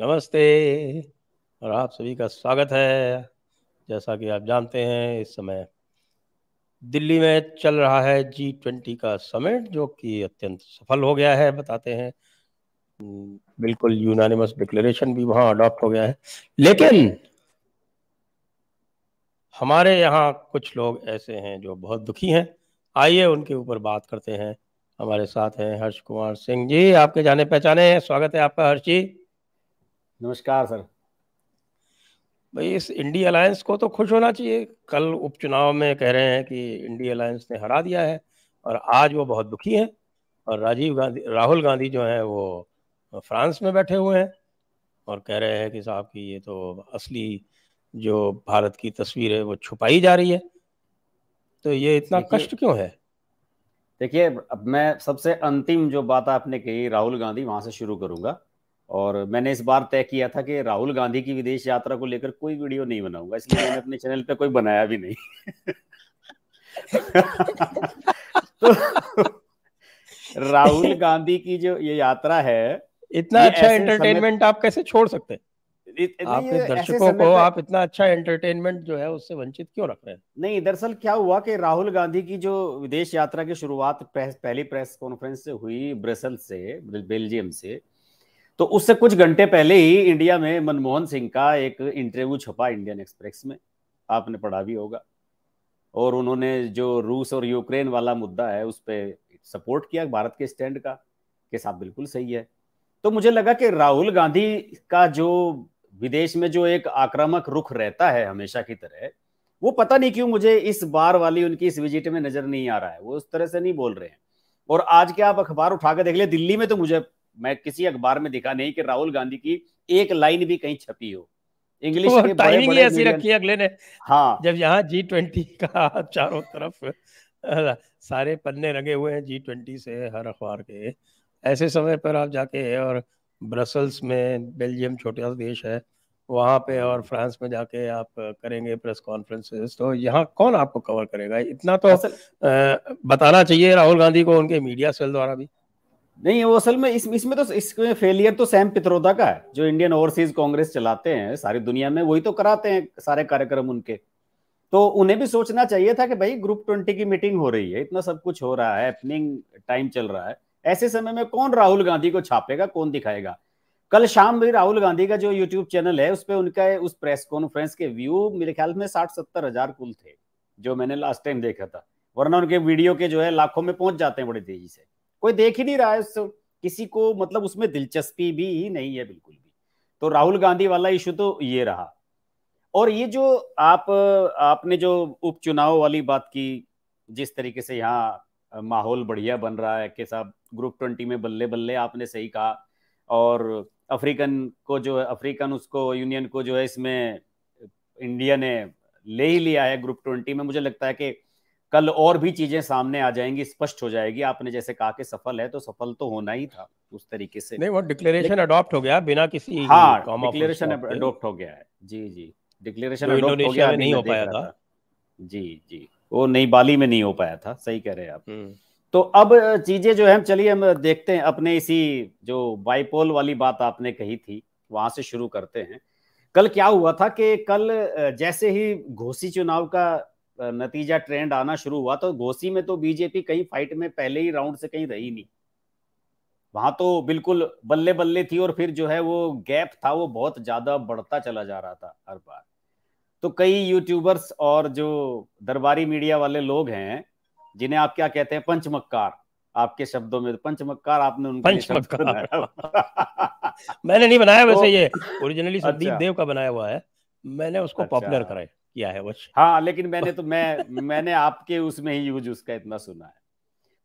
नमस्ते और आप सभी का स्वागत है जैसा कि आप जानते हैं इस समय दिल्ली में चल रहा है जी ट्वेंटी का समिट जो कि अत्यंत सफल हो गया है बताते हैं हम्म, बिल्कुल यूनानिमस डिक्लेरेशन भी वहां अडॉप्ट हो गया है लेकिन हमारे यहाँ कुछ लोग ऐसे हैं जो बहुत दुखी हैं आइए उनके ऊपर बात करते हैं हमारे साथ हैं हर्ष कुमार सिंह जी आपके जाने पहचाने हैं स्वागत है आपका हर्ष जी नमस्कार सर भाई इस इंडी अलायंस को तो खुश होना चाहिए कल उपचुनाव में कह रहे हैं कि इंडिया अलायंस ने हरा दिया है और आज वो बहुत दुखी हैं और राजीव गांधी राहुल गांधी जो हैं वो फ्रांस में बैठे हुए हैं और कह रहे हैं कि साहब की ये तो असली जो भारत की तस्वीर है वो छुपाई जा रही है तो ये इतना कष्ट क्यों है देखिए अब मैं सबसे अंतिम जो बात आपने कही राहुल गांधी वहां से शुरू करूंगा और मैंने इस बार तय किया था कि राहुल गांधी की विदेश यात्रा को लेकर कोई वीडियो नहीं बनाऊंगा इसलिए मैंने अपने चैनल पे कोई बनाया भी नहीं तो राहुल गांधी की जो ये यात्रा है इतना अच्छा एंटरटेनमेंट आप कैसे छोड़ सकते हैं आप दर्शकों को आप इतना अच्छा एंटरटेनमेंट जो है उससे वंचित क्यों रख रहे हैं नहीं दरअसल क्या हुआ कि राहुल गांधी की जो विदेश यात्रा की शुरुआत पहली प्रेस कॉन्फ्रेंस से हुई ब्रसल से बेल्जियम से तो उससे कुछ घंटे पहले ही इंडिया में मनमोहन सिंह का एक इंटरव्यू छपा इंडियन एक्सप्रेस में आपने पढ़ा भी होगा और उन्होंने जो रूस और यूक्रेन वाला मुद्दा है उस पर सपोर्ट किया भारत के स्टैंड का के साथ बिल्कुल सही है तो मुझे लगा कि राहुल गांधी का जो विदेश में जो एक आक्रामक रुख रहता है हमेशा की तरह वो पता नहीं क्यों मुझे इस बार वाली उनकी इस विजिट में नजर नहीं आ रहा है वो उस तरह से नहीं बोल रहे हैं और आज के आप अखबार उठा के देख ले दिल्ली में तो मुझे मैं किसी अखबार में दिखा नहीं कि राहुल गांधी की एक लाइन भी कहीं छपी हो इंग्लिश तो टाइमिंग ही ऐसी रखी अगले ने हाँ जब यहाँ जी ट्वेंटी का चारों तरफ सारे पन्ने लगे हुए हैं जी ट्वेंटी से हर अखबार के ऐसे समय पर आप जाके और ब्रसल्स में बेल्जियम छोटा देश है वहाँ पे और फ्रांस में जाके आप करेंगे प्रेस कॉन्फ्रेंसेस तो यहाँ कौन आपको कवर करेगा इतना तो आ, बताना चाहिए राहुल गांधी को उनके मीडिया सेल द्वारा भी नहीं वो असल में इस इसमें तो इसमें फेलियर तो सैम पित्रोदा का है जो इंडियन ओवरसीज कांग्रेस चलाते हैं सारी दुनिया में वही तो कराते हैं सारे कार्यक्रम उनके तो उन्हें भी सोचना चाहिए था कि भाई ग्रुप ट्वेंटी की मीटिंग हो रही है इतना सब कुछ हो रहा है अपनिंग टाइम चल रहा है ऐसे समय में कौन राहुल गांधी को छापेगा कौन दिखाएगा कल शाम भी राहुल गांधी का जो यूट्यूब चैनल है उस पर उनका उस प्रेस कॉन्फ्रेंस के व्यू मेरे ख्याल में साठ सत्तर हजार कुल थे जो मैंने लास्ट टाइम देखा था वरना उनके वीडियो के जो है लाखों में पहुंच जाते हैं बड़ी तेजी से कोई देख ही नहीं रहा है किसी को मतलब उसमें दिलचस्पी भी ही नहीं है बिल्कुल भी तो राहुल गांधी वाला इशू तो ये रहा और ये जो आप आपने जो उपचुनाव वाली बात की जिस तरीके से यहाँ माहौल बढ़िया बन रहा है कि साहब ग्रुप ट्वेंटी में बल्ले बल्ले आपने सही कहा और अफ्रीकन को जो है अफ्रीकन उसको यूनियन को जो है इसमें इंडिया ने ले ही लिया है ग्रुप ट्वेंटी में मुझे लगता है कि कल और भी चीजें सामने आ जाएंगी स्पष्ट हो जाएगी आपने जैसे कहा कि सफल है तो सफल तो होना ही था उस तरीके से नहीं वो डिक्लेरेशन अडॉप्ट हो गया बिना किसी हाँ डिक्लेरेशन अडॉप्ट हो गया है जी जी डिक्लेरेशन अडॉप्ट तो हो गया नहीं हो पाया था जी जी वो नई बाली में नहीं हो पाया था सही कह रहे हैं आप हम्म। तो अब चीजें जो है चलिए हम देखते हैं अपने इसी जो बाइपोल वाली बात आपने कही थी वहां से शुरू करते हैं कल क्या हुआ था कि कल जैसे ही घोसी चुनाव का नतीजा ट्रेंड आना शुरू हुआ तो घोसी में तो बीजेपी कहीं फाइट में पहले ही राउंड से कहीं रही नहीं वहां तो बिल्कुल बल्ले बल्ले थी और फिर जो है वो गैप था वो बहुत ज्यादा बढ़ता चला जा रहा था हर बार तो कई यूट्यूबर्स और जो दरबारी मीडिया वाले लोग हैं जिन्हें आप क्या कहते हैं पंचमक्कार आपके शब्दों में पंचमक्कार आपने उनको पंचमक्कार मैंने नहीं बनाया वैसे तो ये ओरिजिनली अच्छा। संदीप अच्छा। देव का बनाया हुआ है मैंने उसको अच्छा। पॉपुलर कराया किया है हाँ लेकिन मैंने तो मैं मैंने आपके उसमें ही यूज उसका इतना सुना है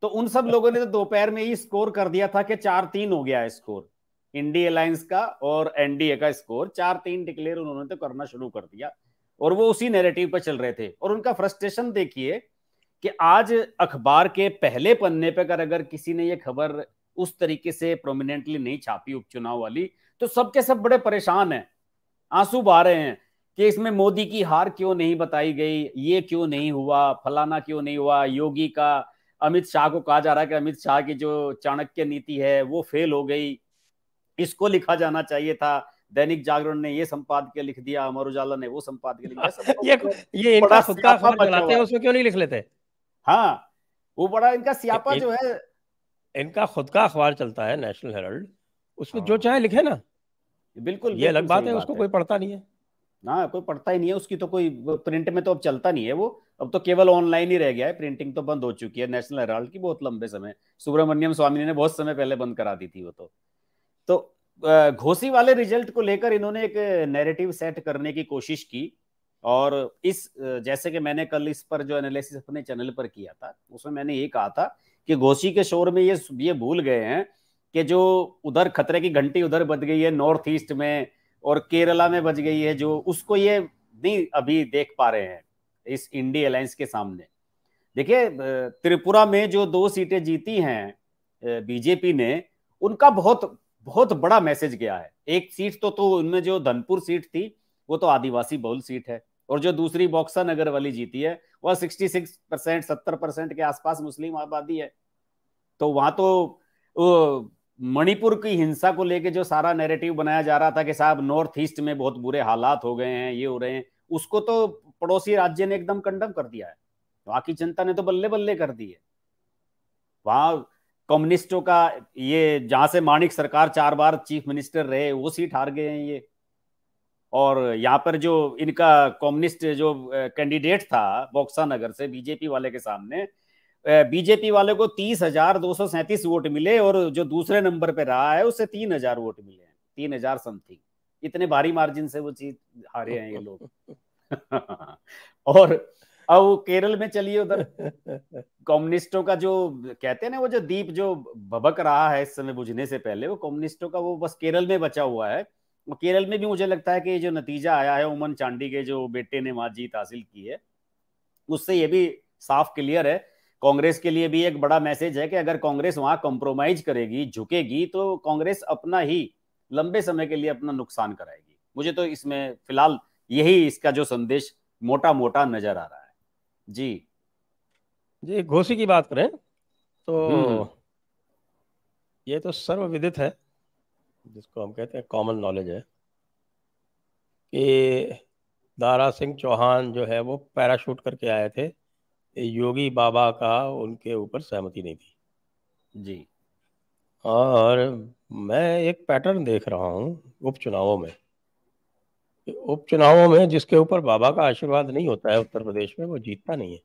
तो उन सब लोगों ने तो दोपहर में ही स्कोर कर दिया था कि चार तीन हो गया है स्कोर इंडी अलायंस का और एनडीए का स्कोर चार तीन डिक्लेयर उन्होंने तो करना शुरू कर दिया और वो उसी नेरेटिव पर चल रहे थे और उनका फ्रस्ट्रेशन देखिए कि आज अखबार के पहले पन्ने पर अगर अगर किसी ने ये खबर उस तरीके से प्रोमिनेंटली नहीं छापी उपचुनाव वाली तो सबके सब बड़े परेशान हैं आंसू बहा रहे हैं कि इसमें मोदी की हार क्यों नहीं बताई गई ये क्यों नहीं हुआ फलाना क्यों नहीं हुआ योगी का अमित शाह को कहा जा रहा है कि अमित शाह की जो चाणक्य नीति है वो फेल हो गई इसको लिखा जाना चाहिए था दैनिक जागरण ने ये संपादकीय लिख दिया अमर उजाला ने वो संपादकीय लिख दिया हाँ, ये, अखबार उसमें क्यों नहीं लिख लेते हाँ वो बड़ा इनका सियापा जो है इनका खुद का अखबार चलता है नेशनल हेरल्ड उसमें जो हाँ। चाहे लिखे ना बिल्कुल ये अलग बात है उसको कोई पढ़ता नहीं है ना कोई पढ़ता ही नहीं है उसकी तो कोई प्रिंट में तो अब चलता नहीं है वो अब तो केवल ऑनलाइन ही रह गया है प्रिंटिंग तो बंद हो चुकी है नेशनल हेराल्ड की बहुत लंबे समय सुब्रमण्यम स्वामी ने बहुत समय पहले बंद करा दी थी वो तो तो घोसी वाले रिजल्ट को लेकर इन्होंने एक नैरेटिव सेट करने की कोशिश की और इस जैसे कि मैंने कल इस पर जो एनालिसिस अपने चैनल पर किया था उसमें मैंने ये कहा था कि घोसी के शोर में ये ये भूल गए हैं कि जो उधर खतरे की घंटी उधर बज गई है नॉर्थ ईस्ट में और केरला में बच गई है जो उसको ये नहीं अभी देख पा रहे हैं इस इंडी अलायंस के सामने देखिए त्रिपुरा में जो दो सीटें जीती हैं बीजेपी ने उनका बहुत बहुत बड़ा मैसेज गया है एक सीट तो तो उनमें जो धनपुर सीट थी वो तो आदिवासी बहुल सीट है और जो दूसरी बॉक्सा नगर वाली जीती है वह 66 परसेंट सत्तर परसेंट के आसपास मुस्लिम आबादी है तो वहां तो मणिपुर की हिंसा को लेके जो सारा नैरेटिव बनाया जा रहा था कि साहब नॉर्थ ईस्ट में बहुत बुरे हालात हो गए हैं ये हो रहे हैं उसको तो पड़ोसी राज्य ने एकदम कंडम कर दिया है बाकी जनता ने तो बल्ले बल्ले कर दी है वहां कम्युनिस्टों का ये जहां से माणिक सरकार चार बार चीफ मिनिस्टर रहे वो सीट हार गए हैं ये और यहाँ पर जो इनका कम्युनिस्ट जो कैंडिडेट था बोक्सा नगर से बीजेपी वाले के सामने बीजेपी वाले को तीस हजार दो सौ सैंतीस वोट मिले और जो दूसरे नंबर पे रहा है उससे तीन हजार वोट मिले हैं तीन हजार समथिंग इतने भारी मार्जिन से वो चीज हारे हैं ये लोग और अब केरल में चलिए उधर कम्युनिस्टों का जो कहते हैं ना वो जो दीप जो भबक रहा है इस समय बुझने से पहले वो कम्युनिस्टों का वो बस केरल में बचा हुआ है केरल में भी मुझे लगता है कि जो नतीजा आया है उमन चांडी के जो बेटे ने वहां जीत हासिल की है उससे ये भी साफ क्लियर है कांग्रेस के लिए भी एक बड़ा मैसेज है कि अगर कांग्रेस वहां कॉम्प्रोमाइज करेगी झुकेगी तो कांग्रेस अपना ही लंबे समय के लिए अपना नुकसान कराएगी मुझे तो इसमें फिलहाल यही इसका जो संदेश मोटा मोटा नजर आ रहा है जी जी घोसी की बात करें तो हम्म, हम्म। ये तो सर्वविदित है जिसको हम कहते हैं कॉमन नॉलेज है कि दारा सिंह चौहान जो है वो पैराशूट करके आए थे योगी बाबा का उनके ऊपर सहमति नहीं थी जी और मैं एक पैटर्न देख रहा हूँ उपचुनावों में उपचुनावों में जिसके ऊपर बाबा का आशीर्वाद नहीं होता है उत्तर प्रदेश में वो जीतता नहीं है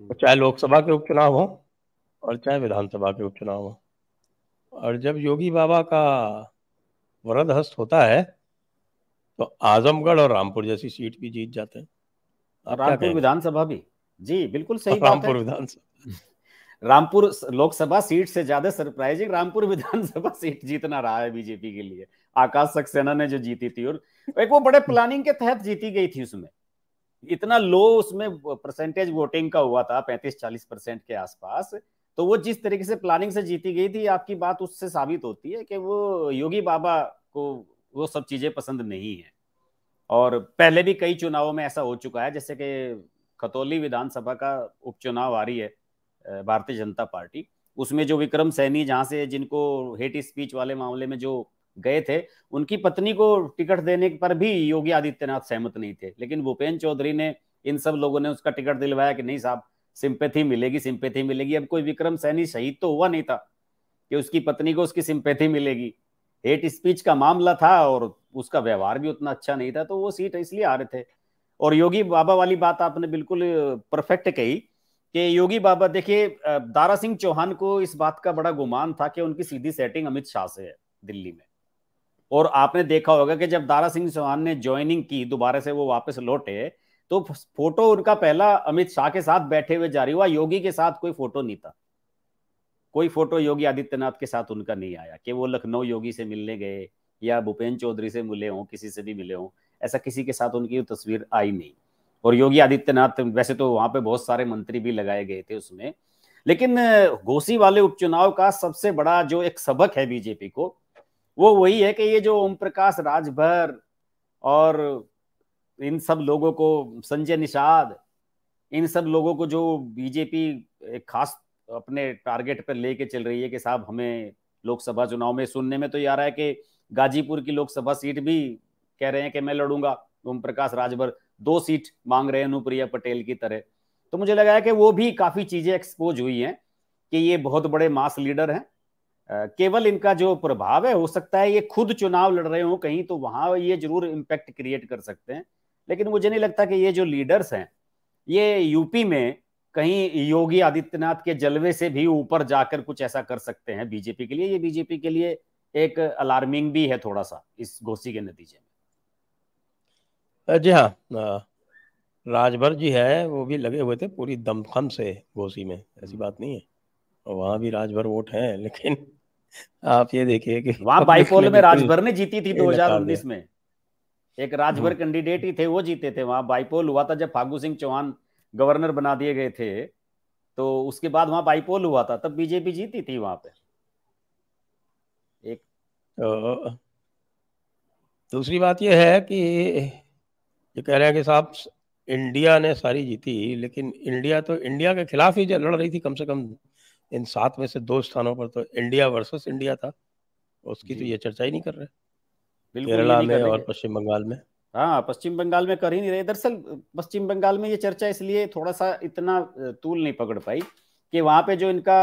हम्म। चाहे लोकसभा के उपचुनाव हो और चाहे विधानसभा के उपचुनाव हो और जब योगी बाबा का वरद हस्त होता है तो आजमगढ़ और रामपुर जैसी सीट भी जीत जाते हैं रामपुर विधानसभा भी जी बिल्कुल सही रामपुर विधानसभा रामपुर लोकसभा सीट से ज्यादा सरप्राइजिंग रामपुर विधानसभा सीट जीतना रहा है बीजेपी के लिए आकाश सक्सेना ने जो जीती थी और एक वो बड़े प्लानिंग के तहत जीती गई थी उसमें इतना लो उसमें परसेंटेज वोटिंग का हुआ था पैंतीस चालीस परसेंट के आसपास तो वो जिस तरीके से प्लानिंग से जीती गई थी आपकी बात उससे साबित होती है कि वो योगी बाबा को वो सब चीजें पसंद नहीं है और पहले भी कई चुनावों में ऐसा हो चुका है जैसे कि खतौली विधानसभा का उपचुनाव आ रही है भारतीय जनता पार्टी उसमें जो विक्रम सैनी जहाँ से जिनको हेट स्पीच वाले मामले में जो गए थे उनकी पत्नी को टिकट देने पर भी योगी आदित्यनाथ सहमत नहीं थे लेकिन भूपेन चौधरी ने इन सब लोगों ने उसका टिकट दिलवाया कि नहीं साहब सिंपैथी मिलेगी सिंपैथी मिलेगी अब कोई विक्रम सैनी शहीद तो हुआ नहीं था कि उसकी पत्नी को उसकी सिंपैथी मिलेगी हेट स्पीच का मामला था और उसका व्यवहार भी उतना अच्छा नहीं था तो वो सीट इसलिए आ रहे थे और योगी बाबा वाली बात आपने बिल्कुल परफेक्ट कही कि योगी बाबा देखिए दारा सिंह चौहान को इस बात का बड़ा गुमान था कि उनकी सीधी सेटिंग अमित शाह से है दिल्ली में और आपने देखा होगा कि जब दारा सिंह चौहान ने ज्वाइनिंग की दोबारा से वो वापस लौटे तो फोटो उनका पहला अमित शाह के साथ बैठे हुए जारी हुआ योगी के साथ कोई फोटो नहीं था कोई फोटो योगी आदित्यनाथ के साथ उनका नहीं आया कि वो लखनऊ योगी से मिलने गए या भूपेन्द्र चौधरी से मिले हों किसी से भी मिले हों ऐसा किसी के साथ उनकी तस्वीर आई नहीं और योगी आदित्यनाथ वैसे तो वहां पे बहुत सारे मंत्री भी लगाए गए थे उसमें लेकिन घोसी वाले उपचुनाव का सबसे बड़ा जो एक सबक है बीजेपी को वो वही है कि ये जो ओम प्रकाश राजभर और इन सब लोगों को संजय निषाद इन सब लोगों को जो बीजेपी एक खास अपने टारगेट पर लेके चल रही है कि साहब हमें लोकसभा चुनाव में सुनने में तो ये आ रहा है कि गाजीपुर की लोकसभा सीट भी कह रहे हैं कि मैं लड़ूंगा ओम प्रकाश राजभर दो सीट मांग रहे हैं अनुप्रिया पटेल की तरह तो मुझे लगा है कि वो भी काफी चीजें एक्सपोज हुई हैं कि ये बहुत बड़े मास लीडर हैं केवल इनका जो प्रभाव है हो सकता है ये खुद चुनाव लड़ रहे हो कहीं तो वहां ये जरूर इम्पैक्ट क्रिएट कर सकते हैं लेकिन मुझे नहीं लगता कि ये जो लीडर्स हैं ये यूपी में कहीं योगी आदित्यनाथ के जलवे से भी ऊपर जाकर कुछ ऐसा कर सकते हैं बीजेपी के लिए ये बीजेपी के लिए एक अलार्मिंग भी है थोड़ा सा इस घोसी के नतीजे में जी हाँ राजभर जी है वो भी लगे हुए थे पूरी दमखम से घोसी में ऐसी बात नहीं है वहां भी राजभर वोट है लेकिन आप ये देखिए कि वहां बाईपोल में राजभर ने जीती थी 2019 में एक राजभर हाँ। कैंडिडेट ही थे वो जीते थे वहां बाईपोल हुआ था जब फागू सिंह चौहान गवर्नर बना दिए गए थे तो उसके बाद वहां बाईपोल हुआ था तब बीजेपी जीती थी वहां पे एक दूसरी बात यह है कि ये कह रहे हैं कि साहब इंडिया ने सारी जीती लेकिन इंडिया तो इंडिया के खिलाफ ही लड़ रही थी कम से कम इन सात में से दो स्थानों पर तो इंडिया वर्सेस इंडिया था उसकी तो ये चर्चा ही नहीं कर रहे केरला में और पश्चिम बंगाल में हाँ पश्चिम बंगाल में कर ही नहीं रहे दरअसल पश्चिम बंगाल में ये चर्चा इसलिए थोड़ा सा इतना तूल नहीं पकड़ पाई कि वहां पे जो इनका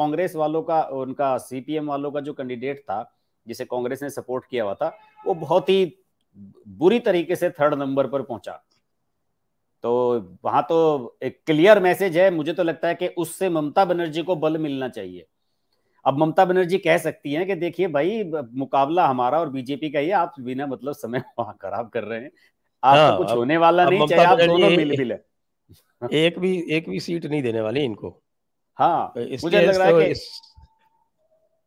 कांग्रेस वालों का उनका सीपीएम वालों का जो कैंडिडेट था जिसे कांग्रेस ने सपोर्ट किया हुआ था वो बहुत ही बुरी तरीके से थर्ड नंबर पर पहुंचा तो वहां तो एक क्लियर मैसेज है मुझे तो लगता है कि उससे ममता बनर्जी को बल मिलना चाहिए अब ममता बनर्जी कह सकती हैं कि देखिए भाई मुकाबला हमारा और बीजेपी का ही आप बिना मतलब समय वहां खराब कर रहे हैं आपको हाँ, तो कुछ होने वाला नहीं चाहिए आप दोनों मिल मिले एक भी एक भी सीट नहीं देने वाली इनको हाँ मुझे लग रहा है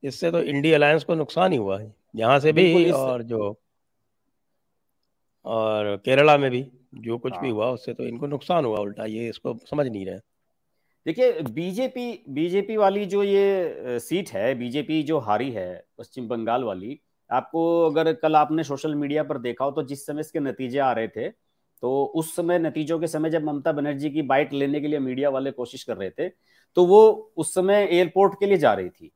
इससे तो इंडिया अलायंस तो को नुकसान ही हुआ है यहाँ से भी और जो और केरला में भी जो कुछ भी हाँ। हुआ उससे तो इनको नुकसान हुआ उल्टा ये इसको समझ नहीं रहे देखिए बीजेपी बीजेपी वाली जो ये सीट है बीजेपी जो हारी है पश्चिम बंगाल वाली आपको अगर कल आपने सोशल मीडिया पर देखा हो तो जिस समय इसके नतीजे आ रहे थे तो उस समय नतीजों के समय जब ममता बनर्जी की बाइट लेने के लिए मीडिया वाले कोशिश कर रहे थे तो वो उस समय एयरपोर्ट के लिए जा रही थी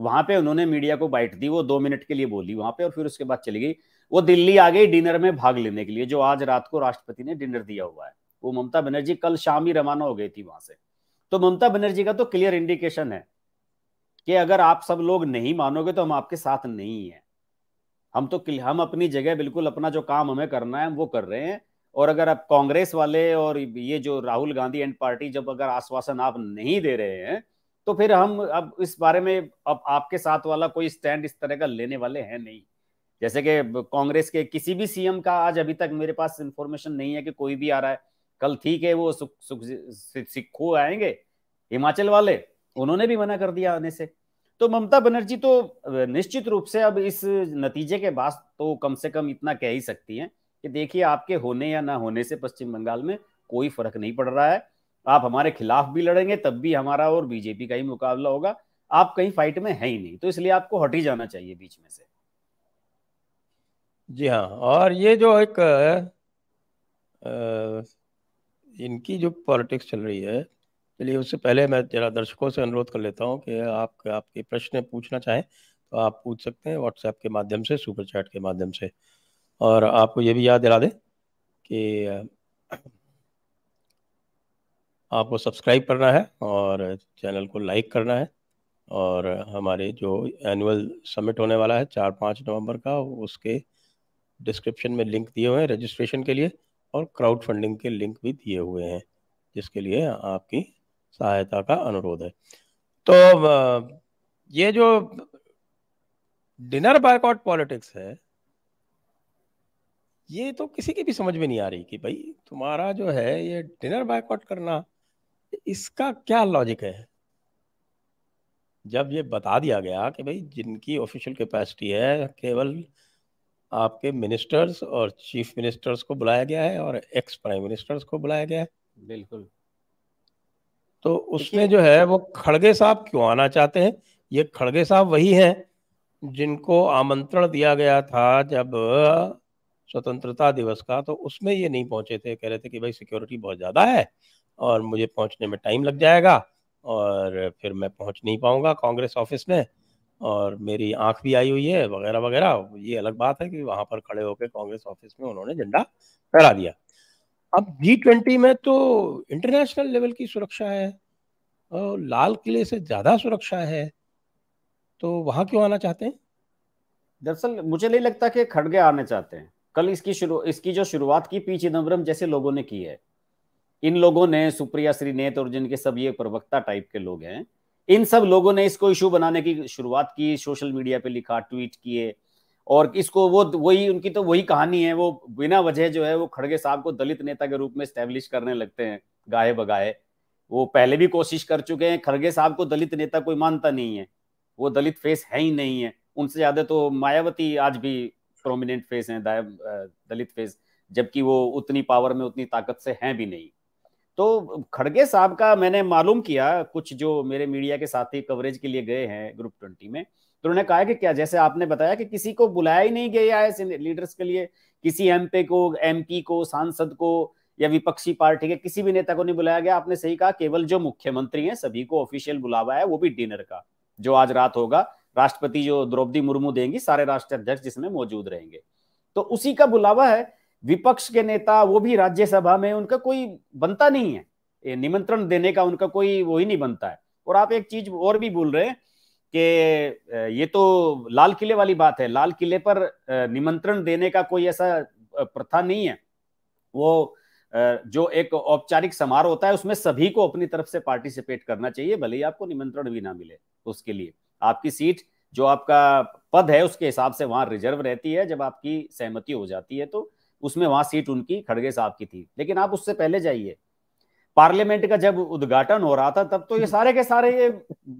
वहां पे उन्होंने मीडिया को बाइट दी वो दो मिनट के लिए बोली वहां पे और फिर उसके बाद चली गई वो दिल्ली आ गई डिनर में भाग लेने के लिए जो आज रात को राष्ट्रपति ने डिनर दिया हुआ है वो ममता बनर्जी कल शाम ही रवाना हो गई थी वहां से तो ममता बनर्जी का तो क्लियर इंडिकेशन है कि अगर आप सब लोग नहीं मानोगे तो हम आपके साथ नहीं है हम तो हम अपनी जगह बिल्कुल अपना जो काम हमें करना है वो कर रहे हैं और अगर आप कांग्रेस वाले और ये जो राहुल गांधी एंड पार्टी जब अगर आश्वासन आप नहीं दे रहे हैं तो फिर हम अब इस बारे में अब आपके साथ वाला कोई स्टैंड इस तरह का लेने वाले हैं नहीं जैसे कि कांग्रेस के किसी भी सीएम का आज अभी तक मेरे पास इंफॉर्मेशन नहीं है कि कोई भी आ रहा है कल ठीक है वो सुख सुख सिखो आएंगे हिमाचल वाले उन्होंने भी मना कर दिया आने से तो ममता बनर्जी तो निश्चित रूप से अब इस नतीजे के बाद तो कम से कम इतना कह ही सकती हैं कि देखिए आपके होने या ना होने से पश्चिम बंगाल में कोई फर्क नहीं पड़ रहा है आप हमारे खिलाफ भी लड़ेंगे तब भी हमारा और बीजेपी का ही मुकाबला होगा आप कहीं फाइट में है ही नहीं तो इसलिए आपको हट ही जाना चाहिए बीच में से जी हाँ और ये जो एक आ, इनकी जो पॉलिटिक्स चल रही है चलिए उससे पहले मैं जरा दर्शकों से अनुरोध कर लेता हूँ कि आप आपके प्रश्न पूछना चाहें तो आप पूछ सकते हैं व्हाट्सएप के माध्यम से सुपर चैट के माध्यम से और आपको ये भी याद दिला दें कि आपको सब्सक्राइब करना है और चैनल को लाइक करना है और हमारे जो एनुअल समिट होने वाला है चार पाँच नवंबर का उसके डिस्क्रिप्शन में लिंक दिए हुए हैं रजिस्ट्रेशन के लिए और क्राउड फंडिंग के लिंक भी दिए हुए हैं जिसके लिए आपकी सहायता का अनुरोध है तो ये जो डिनर बायकॉट पॉलिटिक्स है ये तो किसी की भी समझ में नहीं आ रही कि भाई तुम्हारा जो है ये डिनर बायकॉट करना इसका क्या लॉजिक है जब ये बता दिया गया कि भाई जिनकी ऑफिशियल कैपेसिटी है केवल आपके मिनिस्टर्स और चीफ मिनिस्टर्स को बुलाया गया है और एक्स प्राइम मिनिस्टर्स को बुलाया गया है बिल्कुल तो उसमें जो है वो खड़गे साहब क्यों आना चाहते हैं ये खड़गे साहब वही हैं जिनको आमंत्रण दिया गया था जब स्वतंत्रता दिवस का तो उसमें ये नहीं पहुंचे थे कह रहे थे कि भाई सिक्योरिटी बहुत ज़्यादा है और मुझे पहुंचने में टाइम लग जाएगा और फिर मैं पहुंच नहीं पाऊंगा कांग्रेस ऑफिस में और मेरी आंख भी आई हुई है वगैरह वगैरह ये अलग बात है कि वहां पर खड़े होकर कांग्रेस ऑफिस में उन्होंने झंडा फहरा दिया अब जी ट्वेंटी में तो इंटरनेशनल लेवल की सुरक्षा है और लाल किले से ज़्यादा सुरक्षा है तो वहां क्यों आना चाहते हैं दरअसल मुझे नहीं लगता कि खड़गे आने चाहते हैं कल इसकी शुरू इसकी जो शुरुआत की पी चिदम्बरम जैसे लोगों ने की है इन लोगों ने सुप्रिया श्री नेत और जिनके सब ये प्रवक्ता टाइप के लोग हैं इन सब लोगों ने इसको इशू बनाने की शुरुआत की सोशल मीडिया पे लिखा ट्वीट किए और इसको वो वही उनकी तो वही कहानी है वो बिना वजह जो है वो खड़गे साहब को दलित नेता के रूप में स्टैब्लिश करने लगते हैं गाहे बगाहे वो पहले भी कोशिश कर चुके हैं खड़गे साहब को दलित नेता कोई मानता नहीं है वो दलित फेस है ही नहीं है उनसे ज्यादा तो मायावती आज भी प्रोमिनेंट फेस हैं दलित फेस जबकि वो उतनी पावर में उतनी ताकत से हैं भी नहीं तो खड़गे साहब का मैंने मालूम किया कुछ जो मेरे मीडिया के साथी कवरेज के लिए गए हैं ग्रुप ट्वेंटी में तो उन्होंने कहा कि क्या जैसे आपने बताया कि किसी को बुलाया ही नहीं गया है लीडर्स के लिए किसी एम को एम को सांसद को या विपक्षी पार्टी के किसी भी नेता को नहीं बुलाया गया आपने सही कहा केवल जो मुख्यमंत्री हैं सभी को ऑफिशियल बुलावा है वो भी डिनर का जो आज रात होगा राष्ट्रपति जो द्रौपदी मुर्मू देंगी सारे राष्ट्र अध्यक्ष जिसमें मौजूद रहेंगे तो उसी का बुलावा है विपक्ष के नेता वो भी राज्यसभा में उनका कोई बनता नहीं है निमंत्रण देने का उनका कोई वो ही नहीं बनता है और आप एक चीज और भी बोल रहे हैं कि ये तो लाल किले वाली बात है लाल किले पर निमंत्रण देने का कोई ऐसा प्रथा नहीं है वो जो एक औपचारिक समारोह होता है उसमें सभी को अपनी तरफ से पार्टिसिपेट करना चाहिए भले ही आपको निमंत्रण भी ना मिले उसके लिए आपकी सीट जो आपका पद है उसके हिसाब से वहां रिजर्व रहती है जब आपकी सहमति हो जाती है तो उसमें वहां सीट उनकी खड़गे साहब की थी लेकिन आप उससे पहले जाइए पार्लियामेंट का जब उद्घाटन हो रहा था तब तो ये सारे के सारे ये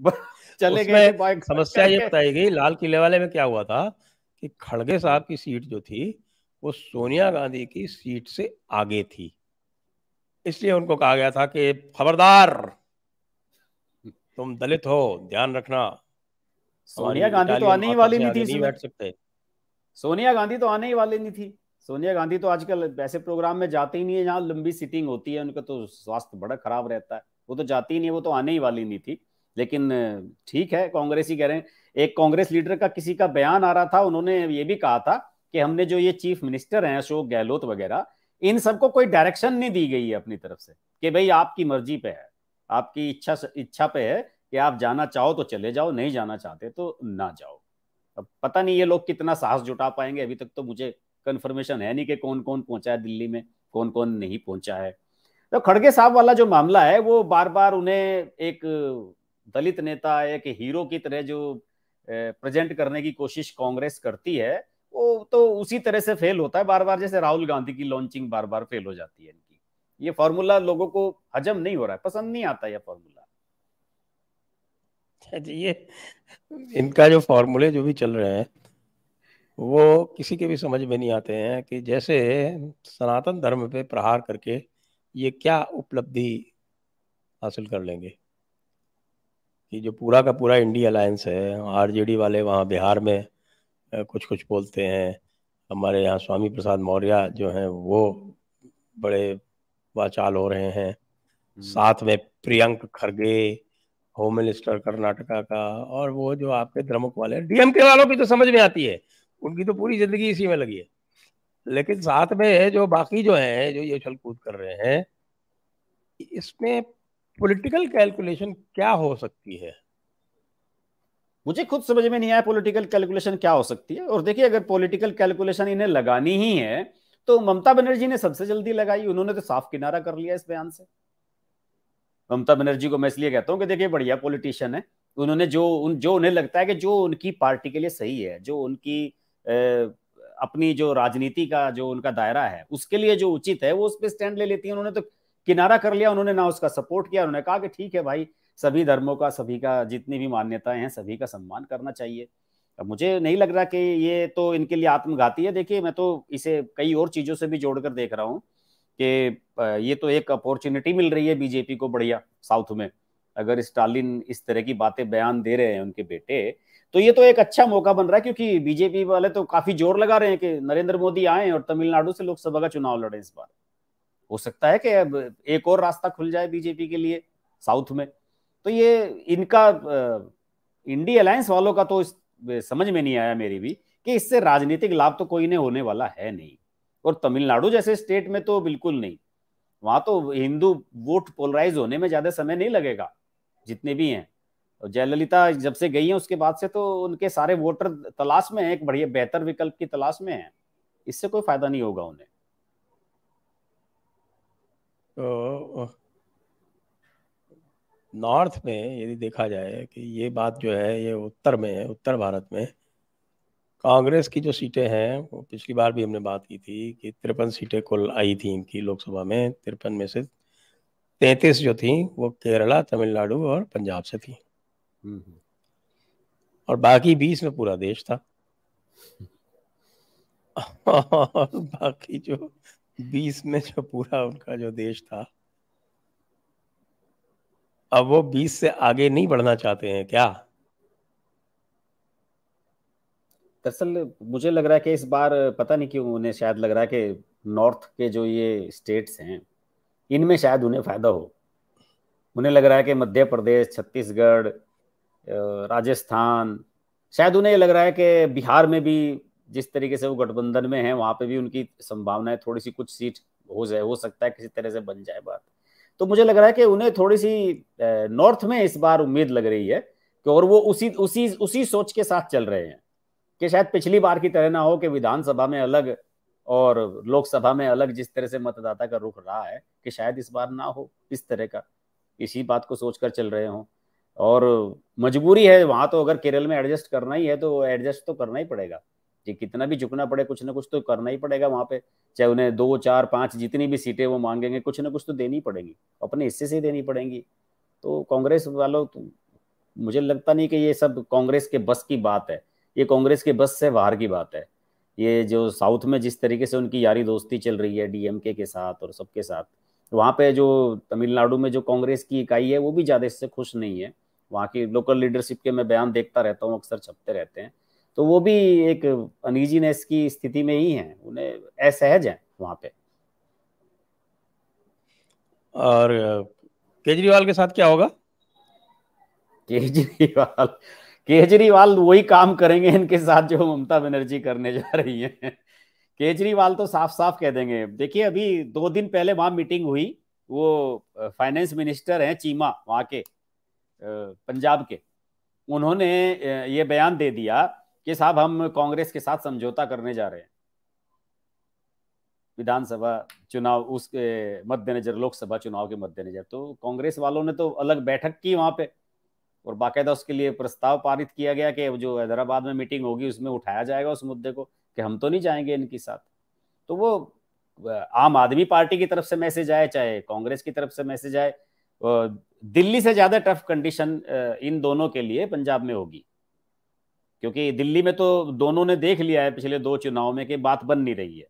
चले गए समस्या ये बताई गई लाल किले वाले में क्या हुआ था कि खड़गे साहब की सीट जो थी वो सोनिया गांधी की सीट से आगे थी इसलिए उनको कहा गया था कि खबरदार तुम दलित हो ध्यान रखना सोनिया गांधी तो आने ही वाली नहीं थी बैठ सकते सोनिया गांधी तो आने ही वाली नहीं थी सोनिया गांधी तो आजकल ऐसे प्रोग्राम में जाते ही नहीं है जहाँ लंबी सिटिंग होती है उनका तो स्वास्थ्य बड़ा खराब रहता है वो तो जाती ही नहीं है वो तो आने ही वाली नहीं थी लेकिन ठीक है कांग्रेस ही कह रहे हैं एक कांग्रेस लीडर का किसी का बयान आ रहा था उन्होंने ये भी कहा था कि हमने जो ये चीफ मिनिस्टर हैं अशोक गहलोत वगैरह इन सबको कोई डायरेक्शन नहीं दी गई है अपनी तरफ से कि भाई आपकी मर्जी पे है आपकी इच्छा इच्छा पे है कि आप जाना चाहो तो चले जाओ नहीं जाना चाहते तो ना जाओ अब पता नहीं ये लोग कितना साहस जुटा पाएंगे अभी तक तो मुझे कंफर्मेशन है नहीं कि कौन कौन पहुंचा है दिल्ली में कौन कौन नहीं पहुंचा है तो खड़गे साहब वाला जो मामला है वो बार बार उन्हें एक दलित नेता एक हीरो की तरह जो प्रेजेंट करने की कोशिश कांग्रेस करती है वो तो उसी तरह से फेल होता है बार बार जैसे राहुल गांधी की लॉन्चिंग बार बार फेल हो जाती है इनकी ये फॉर्मूला लोगों को हजम नहीं हो रहा है पसंद नहीं आता यह फॉर्मूला अच्छा ये इनका जो फॉर्मूले जो भी चल रहे हैं वो किसी के भी समझ में नहीं आते हैं कि जैसे सनातन धर्म पे प्रहार करके ये क्या उपलब्धि हासिल कर लेंगे कि जो पूरा का पूरा इंडिया अलायंस है आरजेडी वाले वहाँ बिहार में कुछ कुछ बोलते हैं हमारे यहाँ स्वामी प्रसाद मौर्य जो हैं वो बड़े वाचाल हो रहे हैं साथ में प्रियंक खरगे होम मिनिस्टर कर्नाटका का और वो जो आपके द्रमुक वाले डीएमके वालों की तो समझ में आती है उनकी तो पूरी जिंदगी इसी में लगी है लेकिन साथ में है जो बाकी जो है जो ये उछल कूद कर रहे हैं इसमें पॉलिटिकल कैलकुलेशन क्या हो सकती है मुझे खुद समझ में नहीं आया पॉलिटिकल कैलकुलेशन क्या हो सकती है और देखिए अगर पॉलिटिकल कैलकुलेशन इन्हें लगानी ही है तो ममता बनर्जी ने सबसे जल्दी लगाई उन्होंने तो साफ किनारा कर लिया इस बयान से ममता बनर्जी को मैं इसलिए कहता हूँ कि देखिए बढ़िया पॉलिटिशियन है उन्होंने जो उन जो उन्हें लगता है कि जो उनकी पार्टी के लिए सही है जो उनकी अपनी जो राजनीति का जो उनका दायरा है उसके लिए जो उचित है वो उस पर स्टैंड ले लेती है उन्होंने तो किनारा कर लिया उन्होंने ना उसका सपोर्ट किया उन्होंने कहा कि ठीक है भाई सभी धर्मों का सभी का जितनी भी मान्यताएं हैं सभी का सम्मान करना चाहिए अब मुझे नहीं लग रहा कि ये तो इनके लिए आत्मघाती है देखिए मैं तो इसे कई और चीज़ों से भी जोड़कर देख रहा हूँ कि ये तो एक अपॉर्चुनिटी मिल रही है बीजेपी को बढ़िया साउथ में अगर स्टालिन इस तरह की बातें बयान दे रहे हैं उनके बेटे तो ये तो एक अच्छा मौका बन रहा है क्योंकि बीजेपी वाले तो काफी जोर लगा रहे हैं कि नरेंद्र मोदी आए और तमिलनाडु से लोकसभा का चुनाव लड़े इस बार हो सकता है कि अब एक और रास्ता खुल जाए बीजेपी के लिए साउथ में तो ये इनका इंडी अलायंस वालों का तो समझ में नहीं आया मेरी भी कि इससे राजनीतिक लाभ तो कोई ने होने वाला है नहीं और तमिलनाडु जैसे स्टेट में तो बिल्कुल नहीं वहां तो हिंदू वोट पोलराइज होने में ज्यादा समय नहीं लगेगा जितने भी हैं जयललिता जब से गई है उसके बाद से तो उनके सारे वोटर तलाश में हैं एक बढ़िया बेहतर विकल्प की तलाश में हैं इससे कोई फायदा नहीं होगा उन्हें तो नॉर्थ में यदि देखा जाए कि ये बात जो है ये उत्तर में है उत्तर भारत में कांग्रेस की जो सीटें हैं वो पिछली बार भी हमने बात की थी कि तिरपन सीटें कुल आई थी इनकी लोकसभा में तिरपन में से तैतीस जो थी वो केरला तमिलनाडु और पंजाब से थी हम्म। और बाकी बीस में पूरा देश था और बाकी जो बीस में जो पूरा उनका जो देश था अब वो बीस से आगे नहीं बढ़ना चाहते हैं क्या दरअसल मुझे लग रहा है कि इस बार पता नहीं क्यों उन्हें शायद लग रहा है कि नॉर्थ के जो ये स्टेट्स हैं इनमें शायद उन्हें फायदा हो उन्हें लग रहा है कि मध्य प्रदेश छत्तीसगढ़ राजस्थान शायद उन्हें लग रहा है कि बिहार में भी जिस तरीके से वो गठबंधन में है वहां पे भी उनकी संभावनाएं थोड़ी सी कुछ सीट हो जाए हो सकता है किसी तरह से बन जाए बात तो मुझे लग रहा है कि उन्हें थोड़ी सी नॉर्थ में इस बार उम्मीद लग रही है कि और वो उसी उसी उसी सोच के साथ चल रहे हैं कि शायद पिछली बार की तरह ना हो कि विधानसभा में अलग और लोकसभा में अलग जिस तरह से मतदाता का रुख रहा है कि शायद इस बार ना हो इस तरह का इसी बात को सोचकर चल रहे हों और मजबूरी है वहां तो अगर केरल में एडजस्ट करना ही है तो एडजस्ट तो करना ही पड़ेगा जी कितना भी झुकना पड़े कुछ ना कुछ तो करना ही पड़ेगा वहां पे चाहे उन्हें दो चार पांच जितनी भी सीटें वो मांगेंगे कुछ ना कुछ तो देनी पड़ेगी अपने हिस्से से देनी पड़ेगी तो कांग्रेस वालों तो मुझे लगता नहीं कि ये सब कांग्रेस के बस की बात है ये कांग्रेस के बस से बाहर की बात है ये जो साउथ में जिस तरीके से उनकी यारी दोस्ती चल रही है डीएमके के साथ और सबके साथ वहाँ पे जो तमिलनाडु में जो कांग्रेस की इकाई है वो भी ज़्यादा इससे खुश नहीं है वहाँ की लोकल लीडरशिप के मैं बयान देखता रहता हूँ अक्सर छपते रहते हैं तो वो भी एक अनिजीनेस की स्थिति में ही हैं उन्हें असहज हैं वहाँ पे और केजरीवाल के साथ क्या होगा केजरीवाल केजरीवाल वही काम करेंगे इनके साथ जो ममता बनर्जी करने जा रही है केजरीवाल तो साफ साफ कह देंगे देखिए अभी दो दिन पहले वहां मीटिंग हुई वो फाइनेंस मिनिस्टर हैं चीमा वहां के पंजाब के उन्होंने ये बयान दे दिया कि साहब हम कांग्रेस के साथ समझौता करने जा रहे हैं विधानसभा चुनाव उसके मद्देनजर लोकसभा चुनाव के मद्देनजर तो कांग्रेस वालों ने तो अलग बैठक की वहां पे और बाकायदा उसके लिए प्रस्ताव पारित किया गया कि जो हैदराबाद में मीटिंग होगी उसमें उठाया जाएगा उस मुद्दे को कि हम तो नहीं जाएंगे इनके साथ तो वो आम आदमी पार्टी की तरफ से मैसेज आए चाहे कांग्रेस की तरफ से मैसेज आए दिल्ली से ज्यादा टफ कंडीशन इन दोनों के लिए पंजाब में होगी क्योंकि दिल्ली में तो दोनों ने देख लिया है पिछले दो चुनाव में कि बात बन नहीं रही है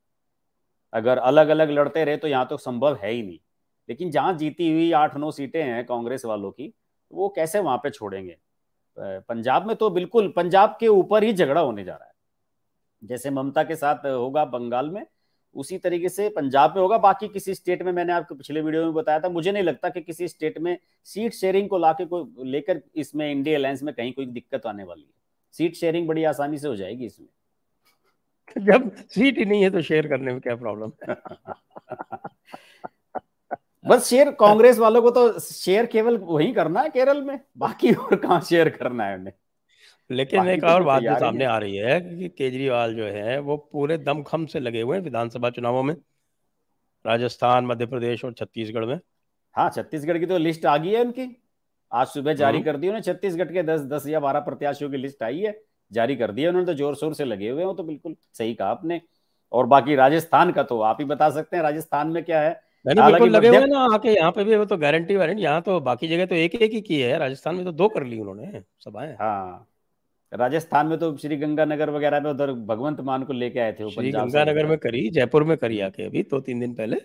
अगर अलग अलग लड़ते रहे तो यहाँ तो संभव है ही नहीं लेकिन जहाँ जीती हुई आठ नौ सीटें हैं कांग्रेस वालों की वो कैसे वहां पे छोड़ेंगे पंजाब में तो बिल्कुल पंजाब के ऊपर ही झगड़ा होने जा रहा है जैसे ममता के साथ होगा बंगाल में उसी तरीके से पंजाब में होगा बाकी किसी स्टेट में मैंने आपको पिछले वीडियो में बताया था मुझे नहीं लगता कि किसी स्टेट में सीट शेयरिंग को लाके कोई लेकर इसमें इंडिया अलायंस में कहीं कोई दिक्कत आने वाली है सीट शेयरिंग बड़ी आसानी से हो जाएगी इसमें जब सीट ही नहीं है तो शेयर करने में क्या प्रॉब्लम है बस शेयर कांग्रेस वालों को तो शेयर केवल वही करना है केरल में बाकी और कहा शेयर करना है उन्हें लेकिन एक तो और बात जो सामने आ रही है कि केजरीवाल जो है वो पूरे दमखम से लगे हुए हैं विधानसभा चुनावों में राजस्थान मध्य प्रदेश और छत्तीसगढ़ में हाँ छत्तीसगढ़ की तो लिस्ट आ गई है उनकी आज सुबह जारी हम्म। कर दी उन्होंने छत्तीसगढ़ के दस दस या बारह प्रत्याशियों की लिस्ट आई है जारी कर दी है उन्होंने तो जोर शोर से लगे हुए हैं तो बिल्कुल सही कहा आपने और बाकी राजस्थान का तो आप ही बता सकते हैं राजस्थान में क्या है बिल्कुल लगे हुए ना आके यहाँ पे भी वो तो गारंटी वारंटी यहाँ तो बाकी जगह तो एक एक ही की है राजस्थान में तो दो कर ली उन्होंने सभाएं हाँ राजस्थान में तो श्री गंगानगर वगैरह में उधर भगवंत मान को लेके आए थे श्री गंगानगर में करी जयपुर में करी आके अभी दो तो तीन दिन पहले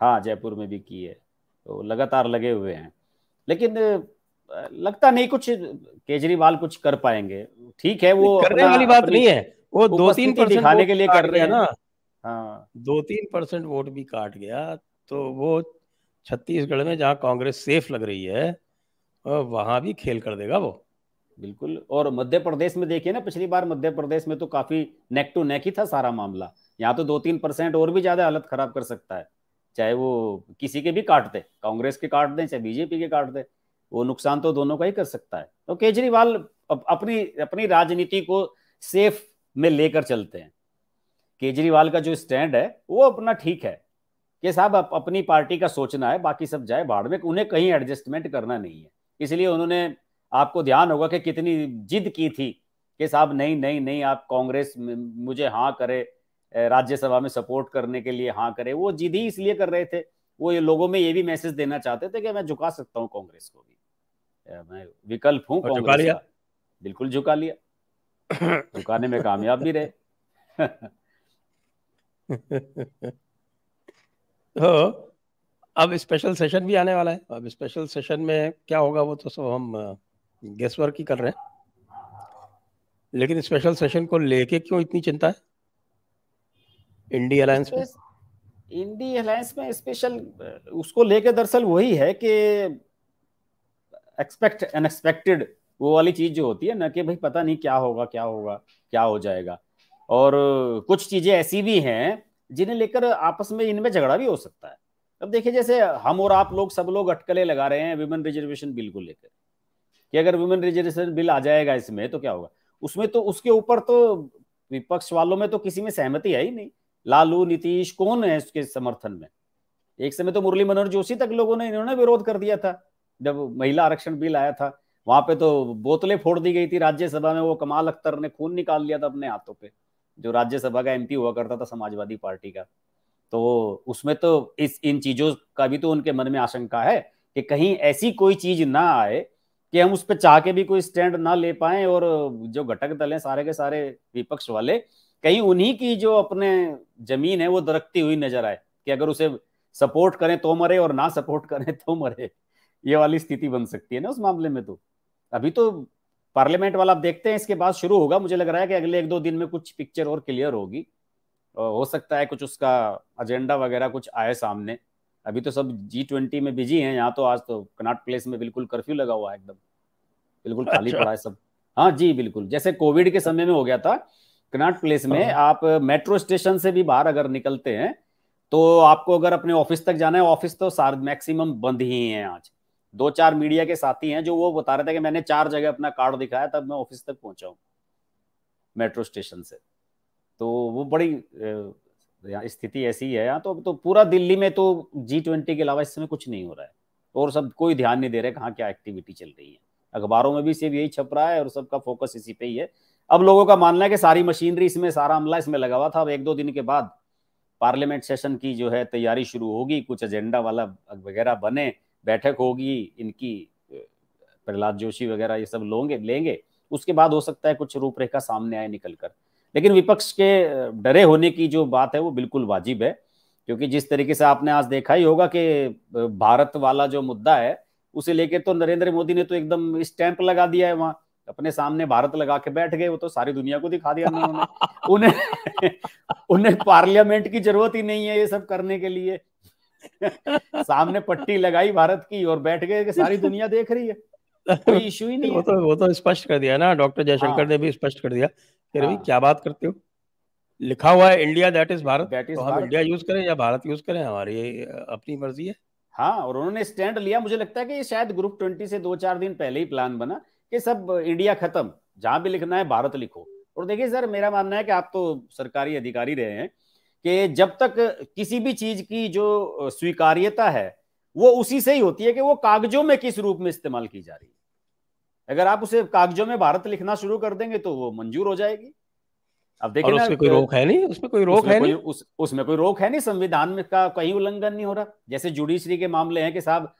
हाँ जयपुर में भी की है तो लगातार लगे हुए हैं लेकिन लगता नहीं कुछ केजरीवाल कुछ कर पाएंगे ठीक है वो करने वाली बात नहीं है वो दो तीन परसेंट दिखाने के लिए कर रहे हैं ना हाँ दो तीन परसेंट वोट भी काट गया तो वो छत्तीसगढ़ में जहाँ कांग्रेस सेफ लग रही है वहां भी खेल कर देगा वो बिल्कुल और मध्य प्रदेश में देखिए ना पिछली बार मध्य प्रदेश में तो काफी नेक टू नेक ही था सारा मामला यहाँ तो दो तीन परसेंट और भी ज्यादा हालत खराब कर सकता है चाहे वो किसी के भी काट दे कांग्रेस के काट दें चाहे बीजेपी के काट दे वो नुकसान तो दोनों का ही कर सकता है तो केजरीवाल अपनी अपनी राजनीति को सेफ में लेकर चलते हैं केजरीवाल का जो स्टैंड है वो अपना ठीक है कि साहब अपनी पार्टी का सोचना है बाकी सब जाए बाढ़ में उन्हें कहीं एडजस्टमेंट करना नहीं है इसलिए उन्होंने आपको ध्यान होगा कि कितनी जिद की थी कि साहब नहीं नहीं नहीं आप कांग्रेस मुझे हाँ करे राज्यसभा में सपोर्ट करने के लिए हाँ करे वो जिद ही इसलिए कर रहे थे वो ये लोगों में ये भी मैसेज देना चाहते थे कि मैं झुका सकता हूँ कांग्रेस को भी मैं विकल्प हूँ बिल्कुल झुका लिया झुकाने में कामयाब भी रहे तो अब स्पेशल सेशन भी आने वाला है अब स्पेशल सेशन में क्या होगा वो तो सब हम गेस वर्क ही कर रहे हैं लेकिन स्पेशल सेशन को लेके क्यों इतनी चिंता है इंडी अलायंस में इंडी अलायंस में स्पेशल उसको लेके दरअसल वही है कि एक्सपेक्ट अनएक्सपेक्टेड वो वाली चीज जो होती है ना कि भाई पता नहीं क्या होगा क्या होगा क्या हो जाएगा और कुछ चीजें ऐसी भी हैं जिन्हें लेकर आपस में इनमें झगड़ा भी हो सकता है अब देखिए जैसे हम और आप लोग सब लोग अटकले लगा रहे हैं विमेन रिजर्वेशन बिल को लेकर कि अगर वुमेन रिजर्वेशन बिल आ जाएगा इसमें तो क्या होगा उसमें तो उसके ऊपर तो विपक्ष वालों में तो किसी में सहमति है ही नहीं लालू नीतीश कौन है उसके समर्थन में एक समय तो मुरली मनोहर जोशी तक लोगों ने इन्होंने विरोध कर दिया था जब महिला आरक्षण बिल आया था वहां पे तो बोतलें फोड़ दी गई थी राज्यसभा में वो कमाल अख्तर ने खून निकाल लिया था अपने हाथों पे जो राज्यसभा का एमपी हुआ करता था समाजवादी पार्टी का तो उसमें तो इस इन चीजों का भी तो उनके मन में आशंका है कि कहीं ऐसी कोई चीज ना आए कि हम उस पर चाह के भी कोई स्टैंड ना ले पाए और जो घटक दल हैं सारे के सारे विपक्ष वाले कहीं उन्हीं की जो अपने जमीन है वो दरकती हुई नजर आए कि अगर उसे सपोर्ट करें तो मरे और ना सपोर्ट करें तो मरे ये वाली स्थिति बन सकती है ना उस मामले में तो अभी तो पार्लियामेंट वाला आप देखते हैं इसके बाद शुरू होगा मुझे लग रहा है कि अगले एक दो दिन में कुछ पिक्चर और क्लियर होगी हो सकता है कुछ उसका एजेंडा वगैरह कुछ आए सामने अभी तो सब जी ट्वेंटी में बिजी हैं यहाँ तो आज तो कनाट प्लेस में बिल्कुल कर्फ्यू लगा हुआ है एकदम बिल्कुल खाली अच्छा। पड़ा है सब हाँ जी बिल्कुल जैसे कोविड के समय में हो गया था कनाट प्लेस में हाँ। आप मेट्रो स्टेशन से भी बाहर अगर निकलते हैं तो आपको अगर अपने ऑफिस तक जाना है ऑफिस तो मैक्सिमम बंद ही है आज दो चार मीडिया के साथी हैं जो वो बता रहे थे कि मैंने चार जगह अपना कार्ड दिखाया तब मैं ऑफिस तक पहुंचा हूँ मेट्रो स्टेशन से तो वो बड़ी तो स्थिति ऐसी है यहाँ तो तो पूरा दिल्ली में तो जी ट्वेंटी के अलावा इस समय कुछ नहीं हो रहा है और सब कोई ध्यान नहीं दे रहे कहाँ क्या एक्टिविटी चल रही है अखबारों में भी सिर्फ यही छप रहा है और सबका फोकस इसी पे ही है अब लोगों का मानना है कि सारी मशीनरी इसमें सारा अमला इसमें लगा हुआ था अब एक दो दिन के बाद पार्लियामेंट सेशन की जो है तैयारी शुरू होगी कुछ एजेंडा वाला वगैरह बने बैठक होगी इनकी प्रहलाद जोशी वगैरह ये सब लोगे लेंगे उसके बाद हो सकता है कुछ रूपरेखा सामने आए निकल कर लेकिन विपक्ष के डरे होने की जो बात है वो बिल्कुल वाजिब है क्योंकि जिस तरीके से आपने आज देखा ही होगा कि भारत वाला जो मुद्दा है उसे लेके तो नरेंद्र मोदी ने तो एकदम स्टैंप लगा दिया है वहां अपने सामने भारत लगा के बैठ गए वो तो सारी दुनिया को दिखा दिया उन्होंने उन्हें उन्हें पार्लियामेंट की जरूरत ही नहीं है ये सब करने के लिए सामने पट्टी लगाई भारत की और बैठ गए कि सारी दुनिया देख रही है कोई इशू ही नहीं वो तो वो तो स्पष्ट कर दिया ना डॉक्टर जयशंकर हाँ। ने भी स्पष्ट कर दिया कह रहे हाँ। क्या बात करते हो लिखा हुआ है India that is Bharat that is तो हम इंडिया यूज करें या भारत यूज करें हमारी अपनी मर्जी है हाँ और उन्होंने स्टैंड लिया मुझे लगता है कि शायद ग्रुप ट्वेंटी से दो चार दिन पहले ही प्लान बना कि सब इंडिया खत्म जहां भी लिखना है भारत लिखो और देखिए सर मेरा मानना है कि आप तो सरकारी अधिकारी रहे हैं कि जब तक किसी भी चीज की जो स्वीकार्यता है वो उसी से ही होती है कि वो कागजों में किस रूप में इस्तेमाल की जा रही है अगर आप उसे कागजों में भारत लिखना शुरू कर देंगे तो वो मंजूर हो जाएगी अब देखिए उसमें कोई तो रोक है नहीं उसमें कोई रोक उसमें है कोई, नहीं उस, उसमें कोई रोक है नहीं संविधान में का कहीं उल्लंघन नहीं हो रहा जैसे जुडिशरी के मामले हैं कि साहब